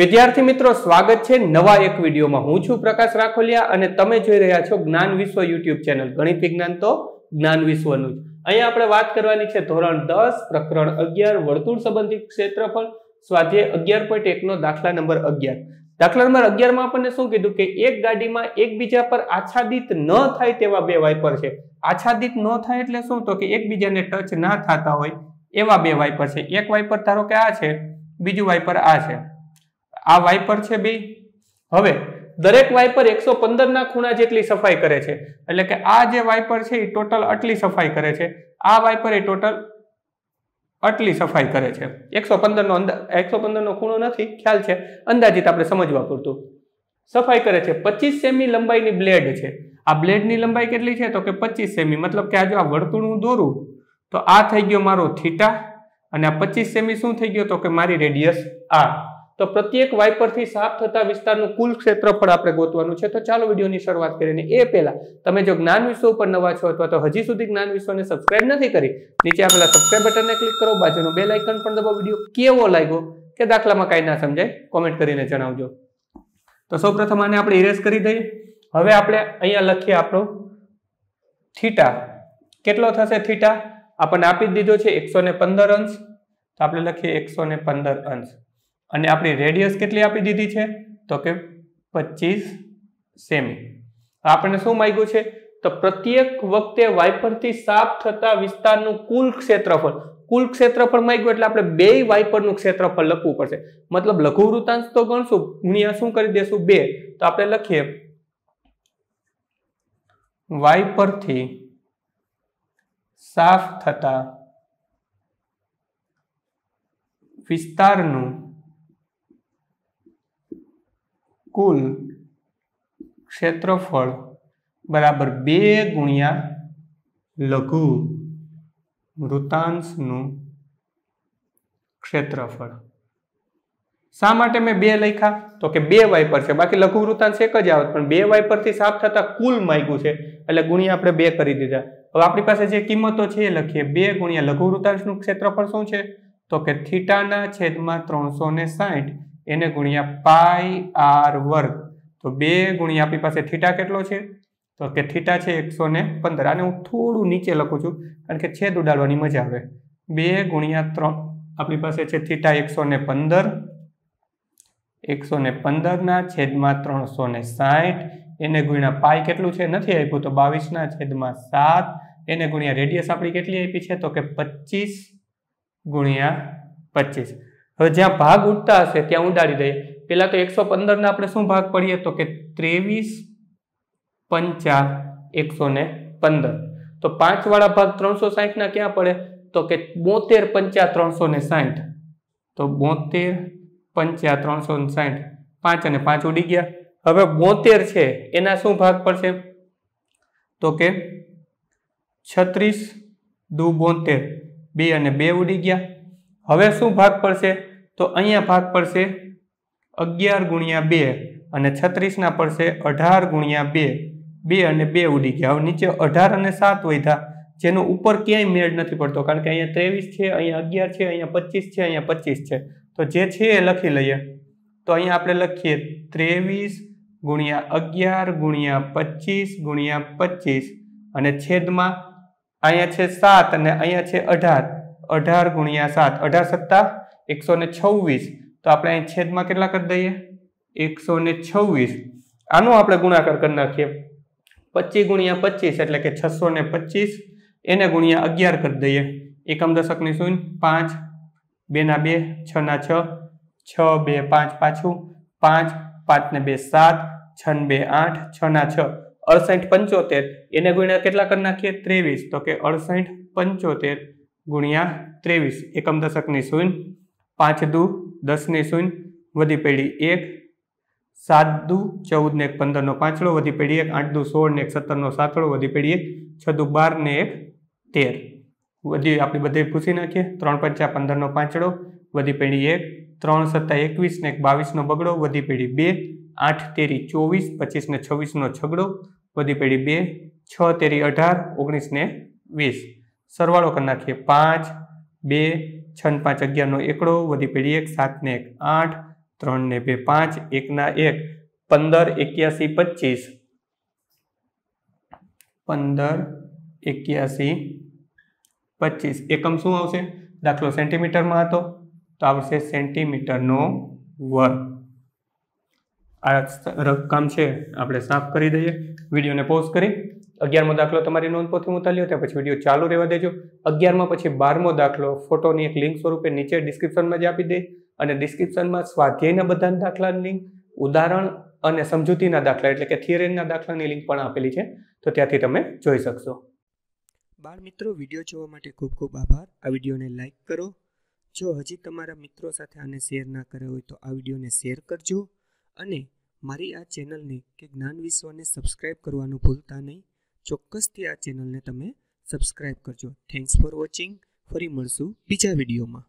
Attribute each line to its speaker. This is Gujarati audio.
Speaker 1: વિદ્યાર્થી મિત્રો સ્વાગત છે નવા એક વિડીયોમાં હું છું પ્રકાશ રાખોલિયા અને તમે જોઈ રહ્યા છો જ્ઞાન વિશ્વ યુટ્યુબ ચેનલ ગણિત વિજ્ઞાન તો જ્ઞાન વિશ્વનું જ અહીંયા આપણે વાત કરવાની છે ધોરણ દસ પ્રકરણ અગિયાર વર્તુળ સંબંધિત ક્ષેત્રફળ સ્વાધ્યાય અગિયાર પોઈન્ટ એકનો દાખલા નંબર અગિયાર દાખલા નંબર અગિયારમાં આપણને શું કીધું કે એક ગાડીમાં એકબીજા પર આચ્છાદિત ન થાય તેવા બે વાઇપર છે આચ્છાદિત ન થાય એટલે શું તો કે એકબીજાને ટચ ના થતા હોય એવા બે વાઇપર છે એક વાઇપર ધારો કે આ છે બીજું વાઇપર આ છે આ વાઇપર છે બે હવે દરેક વાઇપર એકસો પંદરના ખૂણા જેટલી સફાઈ કરે છે એટલે કે આ જે વાઇપર છે એ ટોટલ આટલી સફાઈ કરે છે આ વાઇપર એ ટોટલ આટલી સફાઈ કરે છે એકસો પંદરનો અંદા એકસો પંદરનો ખૂણો નથી ખ્યાલ છે અંદાજિત આપણે સમજવા પૂરતું સફાઈ કરે છે પચીસ સેમી લંબાઈની બ્લેડ છે આ બ્લેડની લંબાઈ કેટલી છે તો કે પચીસ સેમી મતલબ કે આ જો આ વર્તુળ હું દોરું તો આ થઈ ગયો મારો થીટા અને આ પચીસ સેમી શું થઈ ગયો તો કે મારી રેડિયસ આર તો પ્રત્યેક વાઇપરથી સાફ થતા વિસ્તારનું કુલ ક્ષેત્રફળ આપણે ગોતવાનું છે તો ચાલો વિડીયોની શરૂઆત કરીને એ પહેલા તમે જો જ્ઞાન વિશ્વ ઉપર નવા છો અથવા તો હજી સુધી જ્ઞાન વિશ્વને સબસ્ક્રાઇબ નથી કરી નીચે આપેલા સબસ્ક્રાઇબ બટનને ક્લિક કરો બાજુનો બે લાઇકન પણ દબાવો વિડીયો કેવો લાગ્યો કે દાખલામાં કાંઈ ના સમજાય કોમેન્ટ કરીને જણાવજો તો સૌપ્રથમ આને આપણે ઇરેઝ કરી દઈએ હવે આપણે અહીંયા લખીએ આપણો થીટા કેટલો થશે થીટા આપણને આપી દીધો છે એકસો અંશ તો આપણે લખીએ એકસો અંશ અને આપણી રેડિયસ કેટલી આપી દીધી છે તો કે પચીસ સેમી આપણને શું માગ્યું છે તો પ્રત્યેક વખતે વાઇપરથી સાફ થતા વિસ્તારનું કુલ ક્ષેત્રફળ કુલ ક્ષેત્રફળ માંગ્યું એટલે આપણે બે વાઇપરનું ક્ષેત્રફળ લખવું પડશે મતલબ લઘુ વૃતાંશ તો ગણશું ગુણ્યા શું કરી દેશું બે તો આપણે લખીએ વાઇપરથી સાફ થતા વિસ્તારનું કુલ ક્ષેત્રફળ બરાબર બે ગુણ્યા લઘુ વૃતાંશનું ક્ષેત્રફળ શા માટે મેં બે લખ્યા તો કે બે વાઇપર છે બાકી લઘુ વૃતાંશ એક જ આવત પણ બે વાઇપરથી સાફ થતાં કુલ માગ્યું છે એટલે ગુણ્યા આપણે બે કરી દીધા હવે આપણી પાસે જે કિંમતો છે એ લખીએ બે ગુણ્યા લઘુ વૃતાંશનું ક્ષેત્રફળ શું છે તો કે થીટાના છેદમાં ત્રણસો ને સાઠ એને ગુણ્યા પાય આર વર્ગ તો બે ગુણ્યા આપણી પાસે થીટા કેટલો છે તો કે થીટા છે એકસો ને પંદર આને હું થોડું નીચે લખું છું કારણ કે છેદ ઉડાડવાની મજા આવે બે ગુણ્યા ત્રણ આપણી પાસે છે થીટા એકસો ને પંદર એકસો ને પંદરના છેદમાં ત્રણસો ને સાહીઠ એને ગુણ્યા પાય કેટલું છે નથી આપ્યું તો બાવીસના છેદમાં સાત એને ગુણ્યા રેડિયસ આપણી કેટલી આપી છે તો કે પચીસ ગુણ્યા પચીસ હવે જ્યાં ભાગ ઉડતા હશે ત્યાં ઉડાડી દઈએ પહેલાં તો એકસો પંદરના આપણે શું ભાગ પડીએ તો કે ત્રેવીસ પંચા એકસો ને પંદર તો પાંચવાળા ભાગ ત્રણસો સાહીઠના ક્યાં પડે તો કે બોતેર પંચા ત્રણસો ને સાહીઠ તો બોતેર પંચા ત્રણસો ને સાહીઠ પાંચ અને પાંચ ઉડી ગયા હવે બોતેર છે એના શું ભાગ પડશે તો કે છત્રીસ દુ બોતેર બે અને બે ઉડી ગયા હવે શું ભાગ પડશે તો અહીંયા ભાગ પડશે અગિયાર ગુણ્યા બે અને છત્રીસના પડશે અઢાર ગુણ્યા બે બે અને બે ઉડી ગયા હવે નીચે અઢાર અને સાત વધ્યા જેનો ઉપર ક્યાંય મેળ નથી પડતો કારણ કે અહીંયા ત્રેવીસ છે અહીંયા અગિયાર છે અહીંયા પચીસ છે અહીંયા પચીસ છે તો જે છે એ લખી લઈએ તો અહીંયા આપણે લખીએ ત્રેવીસ ગુણ્યા અગિયાર ગુણ્યા પચીસ ગુણ્યા પચીસ અને છેદમાં અહીંયા છે સાત અને અહીંયા છે અઢાર અઢાર ગુણ્યા સાત અઢાર સત્તા એકસો ને છવ્વીસ તો આપણે અહીં છેદમાં કેટલા કરી દઈએ એકસો ને છવ્વીસ આનો આપણે ગુણાકાર કરી નાખીએ પચીસ ગુણ્યા પચીસ એટલે કે છસો ને પચીસ એને ગુણ્યા અગિયાર કરી દઈએ એકમ દશકની શૂન્ય પાંચ બેના બે છના છ છ બે પાંચ પાછું પાંચ પાંચને બે સાત છ બે આઠ છના છ અડસઠ પંચોતેર એને ગુણ્યા કેટલા કરી નાખીએ ત્રેવીસ તો કે અડસઠ પંચોતેર ગુણ્યા ત્રેવીસ એકમ દશકની શૂન્ય પાંચ દુ દસ ને શૂન્ય વધી પડી એક સાત દુ ચૌદ ને એક પંદરનો પાંચડો વધી પડી એક આઠ દુ સોળ ને એક સત્તરનો સાતડો વધી પડી એક છ દુ બાર ને એક તેર વધી આપણે બધે પૂછી નાખીએ ત્રણ પંચા પંદરનો પાંચડો વધી પડી એક ત્રણ સત્તા એકવીસ ને એક બાવીસનો બગડો વધી પડી બે આઠ તેરી ચોવીસ પચીસ ને છવ્વીસનો છગડો વધી પડી બે છ તેરી અઢાર ઓગણીસ ને વીસ સરવાળો કરી નાખીએ પાંચ બે છન પાંચ અગિયારનો એકડો વધી પેઢી એક સાતને એક આઠ ત્રણને બે પાંચ એકના એક પંદર એક્યાસી પચીસ પંદર એક્યાસી પચીસ એકમ શું આવશે દાખલો સેન્ટીમીટરમાં હતો તો આવશે સેન્ટીમીટરનો વર્ગ આ રકમ છે આપણે સાફ કરી દઈએ વિડીયોને પોઝ કરી અગિયારમો દાખલો તમારી નોંધપોથી હું તલ્યો ત્યાં પછી વિડીયો ચાલુ રહેવા દેજો અગિયારમાં પછી બારમો દાખલો ફોટોની એક લિંક સ્વરૂપે નીચે ડિસ્ક્રિપ્શનમાં જ આપી દે અને ડિસ્ક્રિપ્શનમાં સ્વાધ્યાયના બધા દાખલાની લિંક ઉદાહરણ અને સમજૂતીના દાખલા એટલે કે થિયરીના દાખલાની લિંક પણ આપેલી છે તો ત્યાંથી તમે જોઈ શકશો બાળ મિત્રો વિડીયો જોવા માટે ખૂબ ખૂબ આભાર આ વિડીયોને લાઇક કરો જો હજી તમારા મિત્રો સાથે આને શેર ના કર્યો હોય તો આ વિડીયોને શેર કરજો અને મારી આ ચેનલને કે જ્ઞાન વિશ્વને સબસ્ક્રાઈબ કરવાનું ભૂલતા નહીં ચોક્કસથી આ ચેનલને તમે સબસ્ક્રાઈબ કરજો થેન્ક્સ ફોર વોચિંગ ફરી મળશું બીજા વિડીયોમાં